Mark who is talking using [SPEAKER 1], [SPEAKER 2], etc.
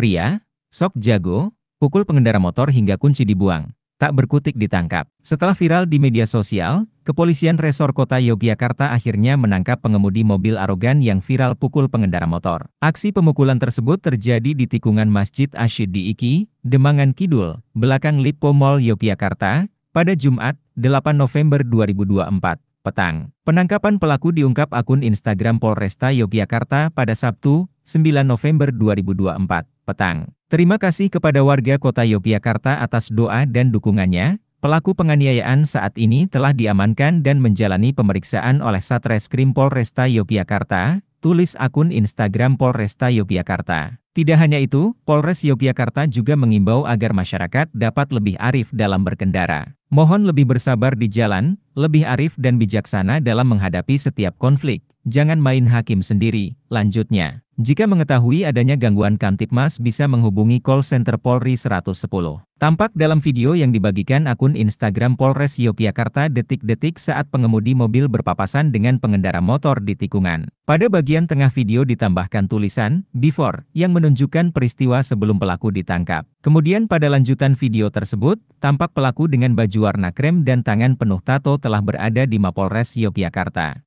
[SPEAKER 1] Pria, sok jago, pukul pengendara motor hingga kunci dibuang. Tak berkutik ditangkap. Setelah viral di media sosial, kepolisian resor kota Yogyakarta akhirnya menangkap pengemudi mobil arogan yang viral pukul pengendara motor. Aksi pemukulan tersebut terjadi di tikungan Masjid Ashid di Iki, Demangan Kidul, belakang Lippo Mall Yogyakarta, pada Jumat, 8 November 2024 petang. Penangkapan pelaku diungkap akun Instagram Polresta Yogyakarta pada Sabtu, 9 November 2024, petang. Terima kasih kepada warga kota Yogyakarta atas doa dan dukungannya. Pelaku penganiayaan saat ini telah diamankan dan menjalani pemeriksaan oleh Satreskrim Polresta Yogyakarta, tulis akun Instagram Polresta Yogyakarta. Tidak hanya itu, Polres Yogyakarta juga mengimbau agar masyarakat dapat lebih arif dalam berkendara. Mohon lebih bersabar di jalan, lebih arif dan bijaksana dalam menghadapi setiap konflik. Jangan main hakim sendiri, lanjutnya. Jika mengetahui adanya gangguan Kamtipmas bisa menghubungi call center Polri 110. Tampak dalam video yang dibagikan akun Instagram Polres Yogyakarta detik-detik saat pengemudi mobil berpapasan dengan pengendara motor di tikungan. Pada bagian tengah video ditambahkan tulisan, before, yang menunjukkan peristiwa sebelum pelaku ditangkap. Kemudian pada lanjutan video tersebut, tampak pelaku dengan baju warna krem dan tangan penuh tato telah berada di Mapolres Yogyakarta.